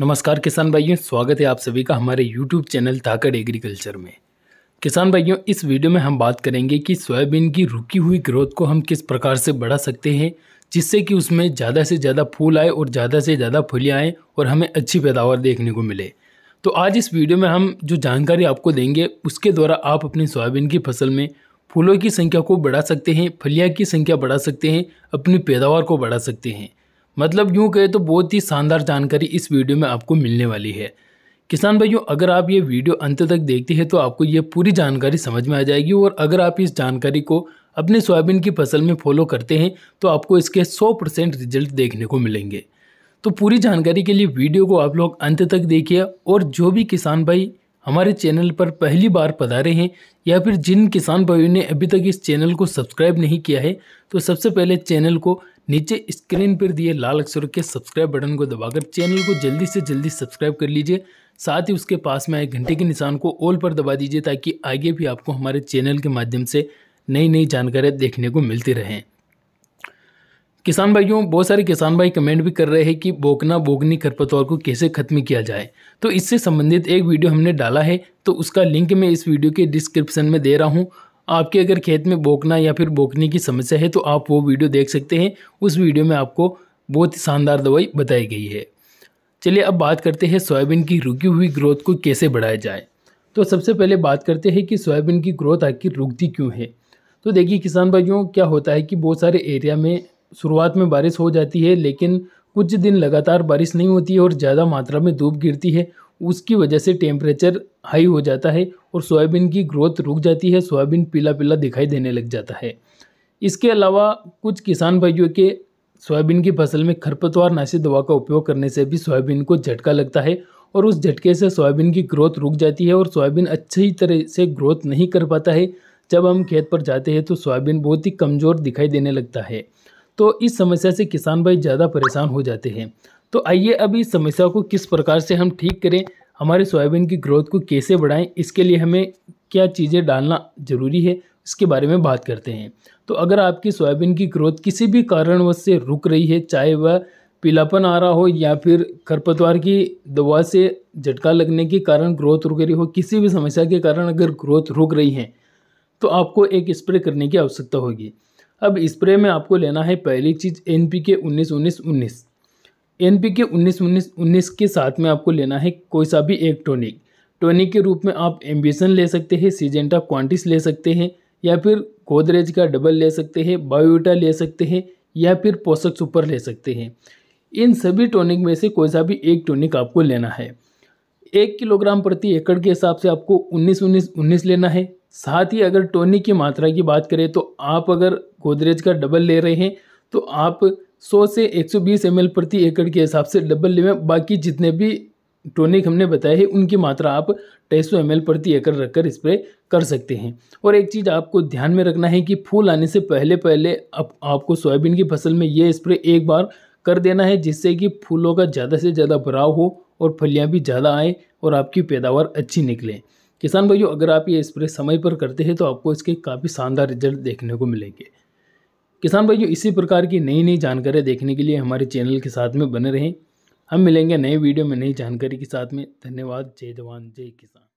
नमस्कार किसान भाइयों स्वागत है आप सभी का हमारे YouTube चैनल ताकड़ एग्रीकल्चर में किसान भाइयों इस वीडियो में हम बात करेंगे कि सोयाबीन की रुकी हुई ग्रोथ को हम किस प्रकार से बढ़ा सकते हैं जिससे कि उसमें ज़्यादा से ज़्यादा फूल आए और ज़्यादा से ज़्यादा फूलियाँ आएँ और हमें अच्छी पैदावार देखने को मिले तो आज इस वीडियो में हम जो जानकारी आपको देंगे उसके द्वारा आप अपनी सोयाबीन की फसल में फूलों की संख्या को बढ़ा सकते हैं फलिया की संख्या बढ़ा सकते हैं अपनी पैदावार को बढ़ा सकते हैं मतलब यूँ कहे तो बहुत ही शानदार जानकारी इस वीडियो में आपको मिलने वाली है किसान भाइयों अगर आप ये वीडियो अंत तक देखते हैं तो आपको ये पूरी जानकारी समझ में आ जाएगी और अगर आप इस जानकारी को अपने सोयाबीन की फसल में फॉलो करते हैं तो आपको इसके 100 परसेंट रिजल्ट देखने को मिलेंगे तो पूरी जानकारी के लिए वीडियो को आप लोग अंत तक देखिए और जो भी किसान भाई हमारे चैनल पर पहली बार पधारे हैं या फिर जिन किसान भाइयों ने अभी तक इस चैनल को सब्सक्राइब नहीं किया है तो सबसे पहले चैनल को नीचे स्क्रीन पर दिए लाल अक्षरों के सब्सक्राइब बटन को दबाकर चैनल को जल्दी से जल्दी सब्सक्राइब कर लीजिए साथ ही उसके पास में आए घंटे के निशान को ऑल पर दबा दीजिए ताकि आगे भी आपको हमारे चैनल के माध्यम से नई नई जानकारियाँ देखने को मिलती रहें किसान भाइयों बहुत सारे किसान भाई कमेंट भी कर रहे हैं कि बोकना बोगनी खरपतवार को कैसे ख़त्म किया जाए तो इससे संबंधित एक वीडियो हमने डाला है तो उसका लिंक मैं इस वीडियो के डिस्क्रिप्शन में दे रहा हूँ आपके अगर खेत में बोकना या फिर बोकने की समस्या है तो आप वो वीडियो देख सकते हैं उस वीडियो में आपको बहुत ही शानदार दवाई बताई गई है चलिए अब बात करते हैं सोयाबीन की रुकी हुई ग्रोथ को कैसे बढ़ाया जाए तो सबसे पहले बात करते हैं कि सोयाबीन की ग्रोथ आखिर रुकती क्यों है तो देखिए किसान भाइयों क्या होता है कि बहुत सारे एरिया में शुरुआत में बारिश हो जाती है लेकिन कुछ दिन लगातार बारिश नहीं होती है और ज़्यादा मात्रा में धूप गिरती है उसकी वजह से टेम्परेचर हाई हो जाता है और सोयाबीन की ग्रोथ रुक जाती है सोयाबीन पीला पीला दिखाई देने लग जाता है इसके अलावा कुछ किसान भाइयों के सोयाबीन की फसल में खरपतवार नाशी दवा का उपयोग करने से भी सोयाबीन को झटका लगता है और उस झटके से सोयाबीन की ग्रोथ रुक जाती है और सोयाबीन अच्छी तरह से ग्रोथ नहीं कर पाता है जब हम खेत पर जाते हैं तो सोयाबीन बहुत ही कमज़ोर दिखाई देने लगता है तो इस समस्या से किसान भाई ज़्यादा परेशान हो जाते हैं तो आइए अब इस समस्या को किस प्रकार से हम ठीक करें हमारे सोयाबीन की ग्रोथ को कैसे बढ़ाएं इसके लिए हमें क्या चीज़ें डालना ज़रूरी है इसके बारे में बात करते हैं तो अगर आपकी सोयाबीन की ग्रोथ किसी भी कारणवश से रुक रही है चाहे वह पीलापन आ रहा हो या फिर खरपतवार की दवा से झटका लगने के कारण ग्रोथ रुक रही हो किसी भी समस्या के कारण अगर ग्रोथ रुक रही है तो आपको एक स्प्रे करने की आवश्यकता होगी अब स्प्रे में आपको लेना है पहली चीज़ एन पी के उन्नीस उन्नीस उन्नीस एन पी के उन्नीस उन्नीस उन्नीस के साथ में आपको लेना है कोई सा भी एक टॉनिक टॉनिक के रूप में आप एम्बिशन ले सकते हैं सीजेंटा क्वांटिस ले सकते हैं या फिर गोदरेज का डबल ले सकते हैं बायोटा ले सकते हैं या फिर पोषक सुपर ले सकते हैं इन सभी टॉनिक में से कोई सा भी एक टॉनिक आपको लेना है एक किलोग्राम प्रति एकड़ के हिसाब से आपको उन्नीस उन्नीस उन्नीस लेना है साथ ही अगर टॉनिक की मात्रा की बात करें तो आप अगर गोदरेज का डबल ले रहे हैं तो आप 100 से 120 सौ प्रति एकड़ के हिसाब से डबल लेवें बाकी जितने भी टोनिक हमने बताए हैं उनकी मात्रा आप ढाई सौ प्रति एकड़ रखकर स्प्रे कर सकते हैं और एक चीज़ आपको ध्यान में रखना है कि फूल आने से पहले पहले आप, आपको सोयाबीन की फसल में ये स्प्रे एक बार कर देना है जिससे कि फूलों का ज़्यादा से ज़्यादा भराव हो और फलियाँ भी ज़्यादा आए और आपकी पैदावार अच्छी निकले किसान भाइयों अगर आप ये स्प्रे समय पर करते हैं तो आपको इसके काफ़ी शानदार रिजल्ट देखने को मिलेंगे किसान भाई जो इसी प्रकार की नई नई जानकारियाँ देखने के लिए हमारे चैनल के साथ में बने रहें हम मिलेंगे नए वीडियो में नई जानकारी के साथ में धन्यवाद जय जवान जय किसान